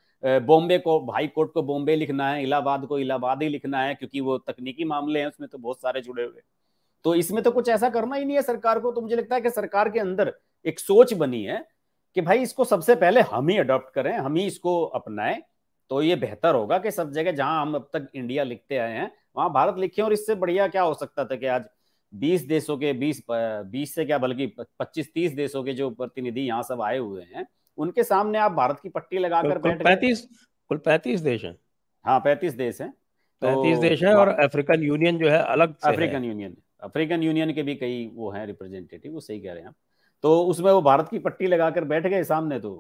बॉम्बे को हाई कोर्ट को बॉम्बे लिखना है इलाहाबाद को इलाहाबाद ही लिखना है क्योंकि वो तकनीकी मामले हैं उसमें तो बहुत सारे जुड़े हुए तो इसमें तो कुछ ऐसा करना ही नहीं है सरकार को तो मुझे लगता है कि सरकार के अंदर एक सोच बनी है कि भाई इसको सबसे पहले हम ही अडॉप्ट करें हम ही इसको अपनाएं तो ये बेहतर होगा कि सब जगह जहां हम अब तक इंडिया लिखते आए हैं वहां भारत लिखे और इससे बढ़िया क्या हो सकता था कि आज 20 देशों के 20 20 से क्या बल्कि 25 30 देशों के जो प्रतिनिधि यहाँ सब आए हुए हैं उनके सामने आप भारत की पट्टी लगाकर बैठ पैंतीस कुल पैंतीस देश हैं हाँ पैंतीस देश हैं तो पैंतीस देश हैं और अफ्रीकन यूनियन जो है अलग अफ्रीकन यूनियन अफ्रीकन यूनियन के भी कई वो हैं रिप्रेजेंटेटिव वो सही कह रहे हैं आप तो उसमें वो भारत की पट्टी लगाकर बैठ गए सामने तो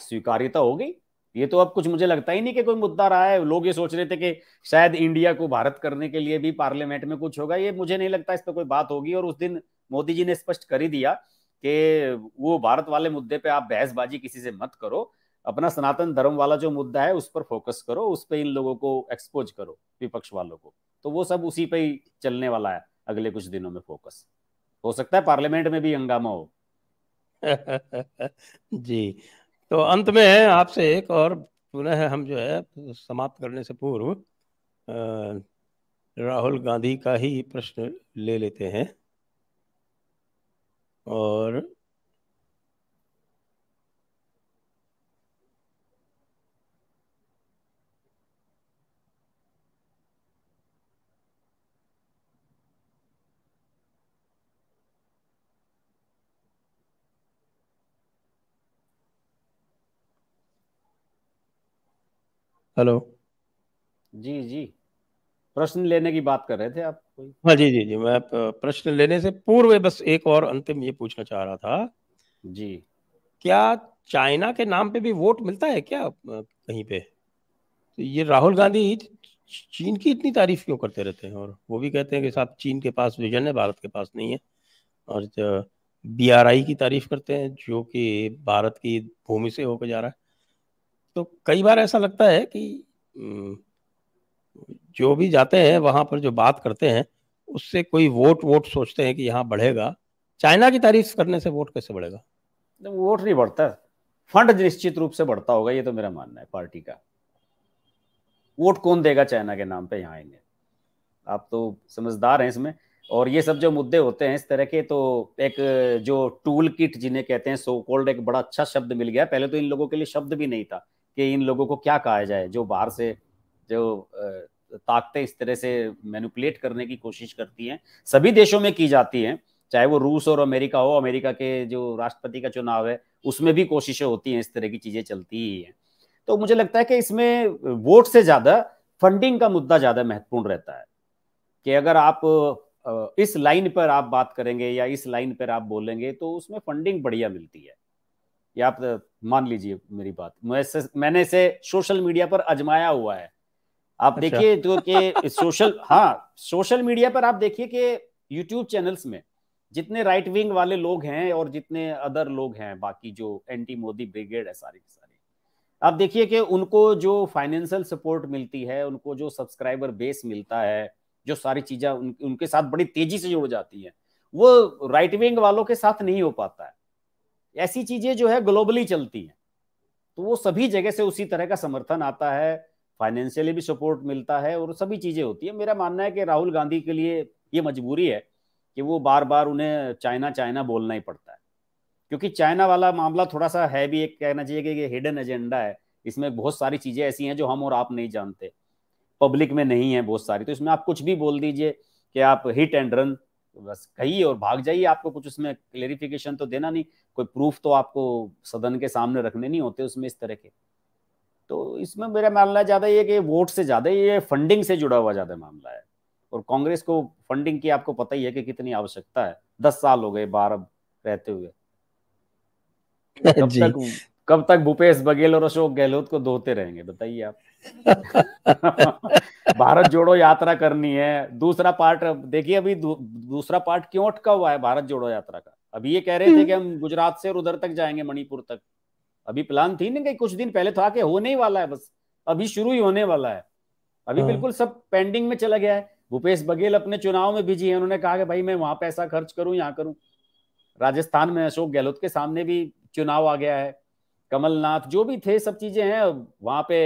स्वीकार्यता हो गई ये तो अब कुछ मुझे लगता ही नहीं कि कोई मुद्दा रहा है लोग ये सोच रहे थे कि शायद इंडिया को भारत करने के लिए भी पार्लियामेंट में कुछ होगा ये मुझे नहीं लगता इस पर कोई बात होगी और उस दिन मोदी जी ने स्पष्ट कर ही दिया कि वो भारत वाले मुद्दे पे आप बहसबाजी किसी से मत करो अपना सनातन धर्म वाला जो मुद्दा है उस पर फोकस करो उस पर इन लोगों को एक्सपोज करो विपक्ष वालों को तो वो सब उसी पर ही चलने वाला है अगले कुछ दिनों में फोकस हो सकता है पार्लियामेंट में भी हंगामा हो जी तो अंत में आपसे एक और पुनः हम जो है समाप्त करने से पूर्व राहुल गांधी का ही प्रश्न ले लेते हैं और हेलो जी जी प्रश्न लेने की बात कर रहे थे आप कोई हाँ जी जी जी मैं प्रश्न लेने से पूर्व बस एक और अंतिम ये पूछना चाह रहा था जी क्या चाइना के नाम पे भी वोट मिलता है क्या कहीं पे तो ये राहुल गांधी चीन की इतनी तारीफ क्यों करते रहते हैं और वो भी कहते हैं कि साहब चीन के पास विजन है भारत के पास नहीं है और बी आर आई की तारीफ करते हैं जो कि भारत की भूमि से होकर जा रहा है तो कई बार ऐसा लगता है कि जो भी जाते हैं वहां पर जो बात करते हैं उससे कोई वोट वोट सोचते हैं कि यहाँ बढ़ेगा चाइना की तारीफ करने से वोट कैसे बढ़ेगा तो वोट नहीं बढ़ता फंड निश्चित रूप से बढ़ता होगा ये तो मेरा मानना है पार्टी का वोट कौन देगा चाइना के नाम पे यहाँ आएंगे आप तो समझदार हैं इसमें और ये सब जो मुद्दे होते हैं इस तरह के तो एक जो टूल किट जिन्हें कहते हैं सो कोल्ड एक बड़ा अच्छा शब्द मिल गया पहले तो इन लोगों के लिए शब्द भी नहीं था कि इन लोगों को क्या कहा जाए जो बाहर से जो ताकतें इस तरह से मैनुपलेट करने की कोशिश करती हैं सभी देशों में की जाती हैं चाहे वो रूस और अमेरिका हो अमेरिका के जो राष्ट्रपति का चुनाव है उसमें भी कोशिशें होती हैं इस तरह की चीजें चलती ही हैं तो मुझे लगता है कि इसमें वोट से ज्यादा फंडिंग का मुद्दा ज्यादा महत्वपूर्ण रहता है कि अगर आप इस लाइन पर आप बात करेंगे या इस लाइन पर आप बोलेंगे तो उसमें फंडिंग बढ़िया मिलती है या आप मान लीजिए मेरी बात मैंने इसे सोशल मीडिया पर अजमाया हुआ है आप अच्छा। देखिए तो कि सोशल हाँ सोशल मीडिया पर आप देखिए कि यूट्यूब चैनल्स में जितने राइट विंग वाले लोग हैं और जितने अदर लोग हैं बाकी जो एंटी मोदी ब्रिगेड है सारी के सारे आप देखिए कि उनको जो फाइनेंशियल सपोर्ट मिलती है उनको जो सब्सक्राइबर बेस मिलता है जो सारी चीजें उन, उनके साथ बड़ी तेजी से जुड़ जाती है वो राइट विंग वालों के साथ नहीं हो पाता है ऐसी चीजें जो है ग्लोबली चलती हैं तो वो सभी जगह से उसी तरह का समर्थन आता है फाइनेंशियली भी सपोर्ट मिलता है और सभी चीजें होती है मेरा मानना है कि राहुल गांधी के लिए ये मजबूरी है कि वो बार बार उन्हें चाइना चाइना बोलना ही पड़ता है क्योंकि चाइना वाला मामला थोड़ा सा है भी एक कहना चाहिए कि ये हिडन एजेंडा है इसमें बहुत सारी चीजें ऐसी हैं जो हम और आप नहीं जानते पब्लिक में नहीं है बहुत सारी तो इसमें आप कुछ भी बोल दीजिए कि आप हिट एंड रन तो बस कही और भाग जाइए आपको कुछ उसमें क्लेरिफिकेशन तो देना नहीं कोई प्रूफ तो आपको सदन के सामने रखने नहीं होते उसमें इस तरह के तो इसमें मेरा मामला ज्यादा ये कि वोट से ज्यादा ये फंडिंग से जुड़ा हुआ ज्यादा मामला है और कांग्रेस को फंडिंग की आपको पता ही है कि कितनी आवश्यकता है दस साल हो गए बारह रहते हुए तब तक कब तक भूपेश बघेल और अशोक गहलोत को धोते रहेंगे बताइए आप भारत जोड़ो यात्रा करनी है दूसरा पार्ट देखिए अभी दू, दूसरा पार्ट क्यों अटका हुआ है भारत जोड़ो यात्रा का अभी ये कह रहे थे हम्म। कि हम गुजरात से और उधर तक जाएंगे मणिपुर तक अभी प्लान थी ना कि कुछ दिन पहले था कि होने ही वाला है बस अभी शुरू ही होने वाला है अभी हाँ। बिल्कुल सब पेंडिंग में चला गया है भूपेश बघेल अपने चुनाव में बिजी है उन्होंने कहा कि भाई मैं वहां पैसा खर्च करूं यहाँ करूं राजस्थान में अशोक गहलोत के सामने भी चुनाव आ गया है कमलनाथ जो भी थे सब चीजें हैं वहां पे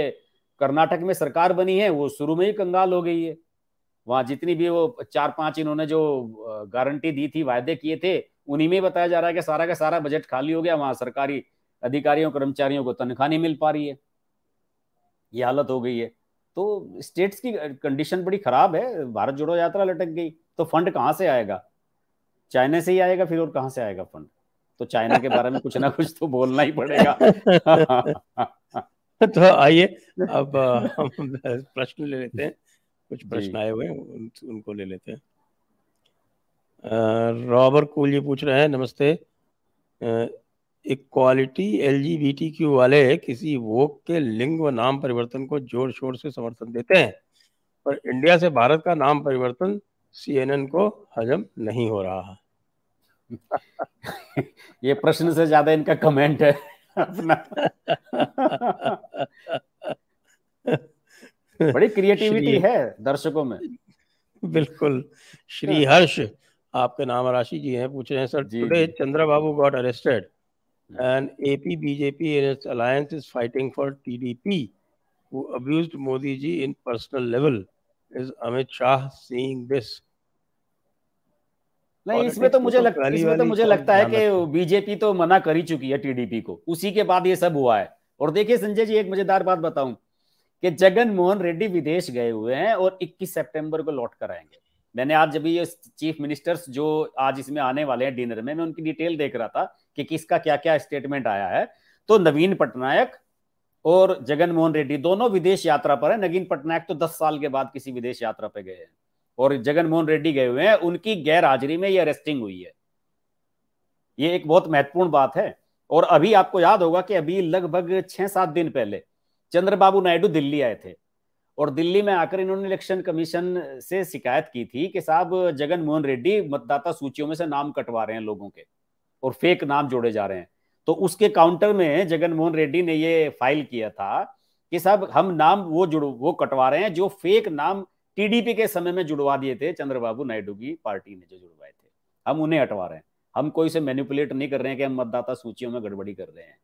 कर्नाटक में सरकार बनी है वो शुरू में ही कंगाल हो गई है वहां जितनी भी वो चार पांच इन्होंने जो गारंटी दी थी वायदे किए थे उन्हीं में बताया जा रहा है कि सारा का सारा बजट खाली हो गया वहां सरकारी अधिकारियों कर्मचारियों को तनख्वाह नहीं मिल पा रही है ये हालत हो गई है तो स्टेट्स की कंडीशन बड़ी खराब है भारत जोड़ो यात्रा लटक गई तो फंड कहाँ से आएगा चाइना से ही आएगा फिर और कहाँ से आएगा फंड तो चाइना के बारे में कुछ ना कुछ तो बोलना ही पड़ेगा तो आइए अब हम प्रश्न ले लेते हैं कुछ प्रश्न आए हुए हैं उन, उनको ले लेते हैं रॉबर्ट कुल जी पूछ रहे हैं नमस्ते इक्वालिटी एल क्यू वाले किसी वोक के लिंग व नाम परिवर्तन को जोर शोर से समर्थन देते हैं पर इंडिया से भारत का नाम परिवर्तन एन को हजम नहीं हो रहा ये प्रश्न से ज्यादा इनका कमेंट है अपना बड़ी क्रिएटिविटी है दर्शकों में बिल्कुल श्री हाँ। हर्ष आपके नाम राशि जी हैं पूछ रहे हैं sir today Chandra Babu got arrested and AP BJP in its alliance is fighting for TDP who abused Modi ji in personal level is Amit Shah seeing this नहीं इसमें तो मुझे तो लगता है इसमें तो मुझे लगता है कि बीजेपी तो मना कर ही चुकी है टीडीपी को उसी के बाद ये सब हुआ है और देखिए संजय जी एक मजेदार बात बताऊं कि जगन मोहन रेड्डी विदेश गए हुए हैं और 21 सितंबर को लौट कर आएंगे मैंने आज जब ये चीफ मिनिस्टर्स जो आज इसमें आने वाले हैं डिनर में मैं उनकी डिटेल देख रहा था कि किसका क्या क्या स्टेटमेंट आया है तो नवीन पटनायक और जगन मोहन रेड्डी दोनों विदेश यात्रा पर है नवीन पटनायक तो दस साल के बाद किसी विदेश यात्रा पर गए हैं और जगनमोहन रेड्डी गए हुए हैं उनकी गैर हाजिरी में ये अरेस्टिंग हुई है ये एक बहुत महत्वपूर्ण बात है और अभी आपको याद होगा कि अभी लगभग छह सात दिन पहले चंद्रबाबू नायडू दिल्ली आए थे और दिल्ली में आकर इन्होंने इलेक्शन कमीशन से शिकायत की थी कि साहब जगन मोहन रेड्डी मतदाता सूचियों में से नाम कटवा रहे हैं लोगों के और फेक नाम जोड़े जा रहे हैं तो उसके काउंटर में जगन मोहन रेड्डी ने ये फाइल किया था कि साहब हम नाम वो जुड़ वो कटवा रहे हैं जो फेक नाम टीडीपी के समय में जुड़वा दिए थे चंद्रबाबू नायडू की पार्टी ने जो जुड़वाए थे हम उन्हें हटवा रहे हैं हम कोई से मैनिपुलेट नहीं कर रहे हैं कि हम मतदाता सूचियों में गड़बड़ी कर रहे हैं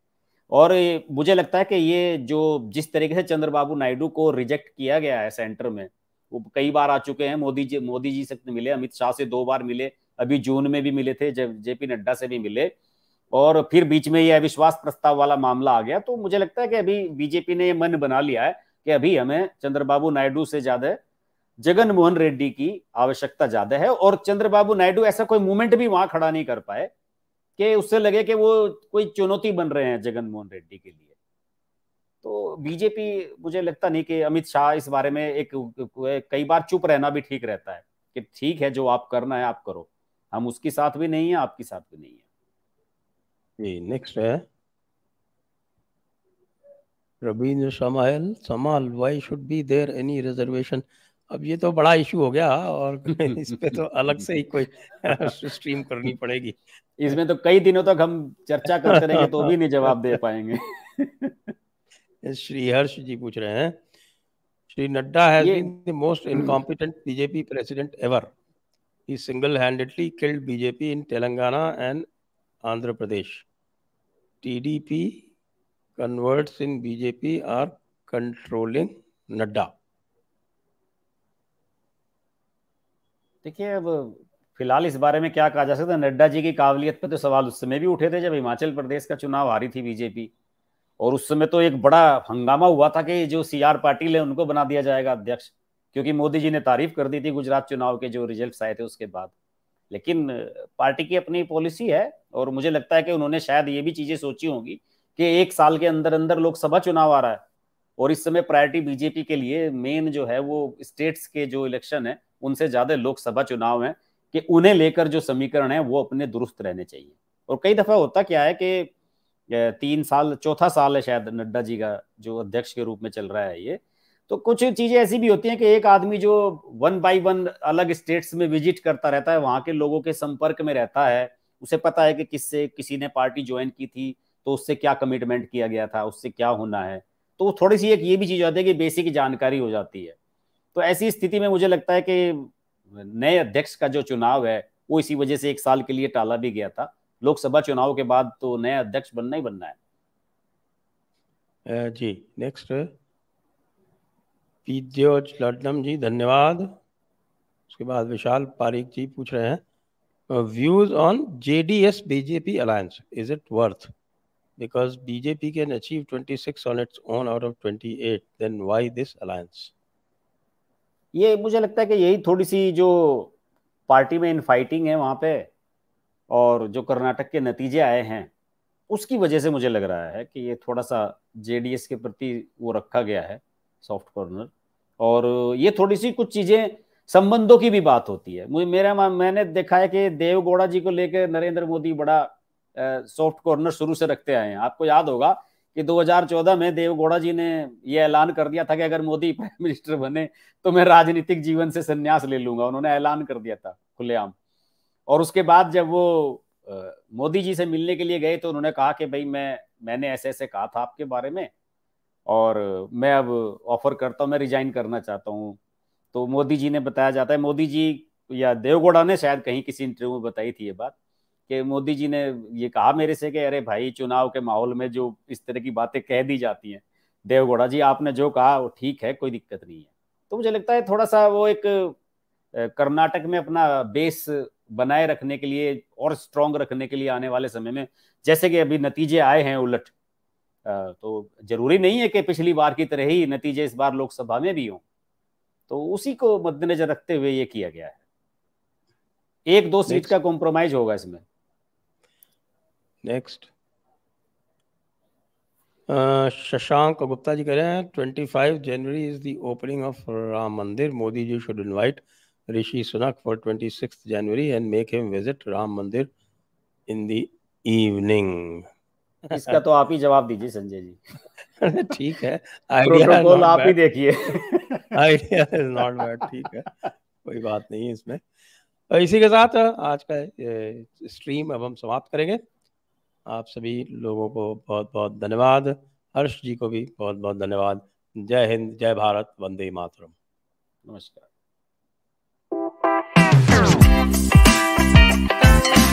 और मुझे लगता है कि ये जो जिस तरीके से चंद्रबाबू नायडू को रिजेक्ट किया गया है सेंटर में वो कई बार आ चुके हैं मोदी जी मोदी जी से मिले अमित शाह से दो बार मिले अभी जून में भी मिले थे जब जेपी नड्डा से भी मिले और फिर बीच में ये अविश्वास प्रस्ताव वाला मामला आ गया तो मुझे लगता है कि अभी बीजेपी ने ये मन बना लिया है कि अभी हमें चंद्रबाबू नायडू से ज्यादा जगन मोहन रेड्डी की आवश्यकता ज्यादा है और चंद्रबाबू नायडू ऐसा कोई मूवमेंट भी वहां खड़ा नहीं कर पाए कि उससे लगे कि वो कोई चुनौती बन रहे हैं जगन मोहन रेड्डी के लिए तो बीजेपी मुझे लगता नहीं कि अमित शाह इस बारे में एक कई बार चुप रहना भी ठीक रहता है कि ठीक है जो आप करना है आप करो हम उसके साथ भी नहीं है आपके साथ भी नहीं है नेक्स्ट है रविंद्र समायल Samal why should be there any reservation अब ये तो बड़ा इशू हो गया और इस पे तो अलग से ही कोई स्ट्रीम करनी पड़ेगी इसमें तो कई दिनों तक हम चर्चा करते रहेंगे तो भी नहीं जवाब दे पाएंगे श्री हर्ष जी पूछ रहे हैं Shri Nadda has been the most incompetent BJP president ever he single handedly killed BJP in Telangana and Andhra Pradesh TDP converts in BJP are controlling Nadda देखिए अब फिलहाल इस बारे में क्या कहा जा सकता है नड्डा जी की काबिलियत पर तो सवाल उस समय भी उठे थे जब हिमाचल प्रदेश का चुनाव हारी थी बीजेपी और उस समय तो एक बड़ा हंगामा हुआ था कि जो सी आर पाटिल है उनको बना दिया जाएगा अध्यक्ष क्योंकि मोदी जी ने तारीफ कर दी थी गुजरात चुनाव के जो रिजल्ट आए थे उसके बाद लेकिन पार्टी की अपनी पॉलिसी है और मुझे लगता है कि उन्होंने शायद ये भी चीजें सोची होंगी कि एक साल के अंदर अंदर लोकसभा चुनाव आ रहा है और इस समय प्रायोरिटी बीजेपी के लिए मेन जो है वो स्टेट्स के जो इलेक्शन है उनसे ज्यादा लोकसभा चुनाव है कि उन्हें लेकर जो समीकरण है वो अपने दुरुस्त रहने चाहिए और कई दफा होता क्या है कि तीन साल चौथा साल है शायद नड्डा जी का जो अध्यक्ष के रूप में चल रहा है ये तो कुछ चीजें ऐसी भी होती हैं कि एक आदमी जो वन बाय वन अलग स्टेट्स में विजिट करता रहता है वहां के लोगों के संपर्क में रहता है उसे पता है कि किससे किसी ने पार्टी ज्वाइन की थी तो उससे क्या कमिटमेंट किया गया था उससे क्या होना है तो थोड़ी सी एक ये भी चीज होती है कि बेसिक जानकारी हो जाती है तो ऐसी स्थिति में मुझे लगता है कि नए अध्यक्ष का जो चुनाव है वो इसी वजह से एक साल के लिए टाला भी गया था लोकसभा चुनाव के बाद तो नया अध्यक्ष बनना ही बनना है जी नेक्स्ट पीद्योज लडनम जी धन्यवाद उसके बाद विशाल पारिक जी पूछ रहे हैं views on JDS BJP alliance is it worth because BJP can achieve 26 on its own out of 28 then why this alliance ये मुझे लगता है कि यही थोड़ी सी जो पार्टी में इनफाइटिंग है वहां पे और जो कर्नाटक के नतीजे आए हैं उसकी वजह से मुझे लग रहा है कि ये थोड़ा सा जेडीएस के प्रति वो रखा गया है सॉफ्ट कॉर्नर और ये थोड़ी सी कुछ चीजें संबंधों की भी बात होती है मुझे मेरा मैंने देखा है कि देवगौड़ा जी को लेकर नरेंद्र मोदी बड़ा सॉफ्ट कॉर्नर शुरू से रखते आए हैं आपको याद होगा कि 2014 में देवगौड़ा जी ने यह ऐलान कर दिया था कि अगर मोदी प्राइम मिनिस्टर बने तो मैं राजनीतिक जीवन से संन्यास ले लूंगा उन्होंने ऐलान कर दिया था खुलेआम और उसके बाद जब वो मोदी जी से मिलने के लिए गए तो उन्होंने कहा कि भाई मैं मैंने ऐसे ऐसे कहा था आपके बारे में और मैं अब ऑफर करता हूँ मैं रिजाइन करना चाहता हूँ तो मोदी जी ने बताया जाता है मोदी जी या देवगौड़ा ने शायद कहीं किसी इंटरव्यू में बताई थी ये बात कि मोदी जी ने ये कहा मेरे से कि अरे भाई चुनाव के माहौल में जो इस तरह की बातें कह दी जाती हैं देवगौड़ा जी आपने जो कहा वो ठीक है कोई दिक्कत नहीं है तो मुझे लगता है थोड़ा सा वो एक कर्नाटक में अपना बेस बनाए रखने के लिए और स्ट्रॉन्ग रखने के लिए आने वाले समय में जैसे कि अभी नतीजे आए हैं उलट तो जरूरी नहीं है कि पिछली बार की तरह ही नतीजे इस बार लोकसभा में भी हों तो उसी को मद्देनजर रखते हुए ये किया गया है एक दो सीट का कॉम्प्रोमाइज होगा इसमें नेक्स्ट शशांक गुप्ता जी कह रहे हैं twenty five January is the opening of Ram Mandir Modi ji should invite Rishi Sunak for twenty six January and make him visit Ram Mandir in the evening इसका तो आप ही जवाब दीजिए संजय जी ठीक है आइडिया आप ही देखिए आइडिया इज नॉट बैड ठीक है कोई बात नहीं है इसमें इसी के साथ आज का स्ट्रीम अब हम समाप्त करेंगे आप सभी लोगों को बहुत बहुत धन्यवाद हर्ष जी को भी बहुत बहुत धन्यवाद जय हिंद जय भारत वंदे मातरम नमस्कार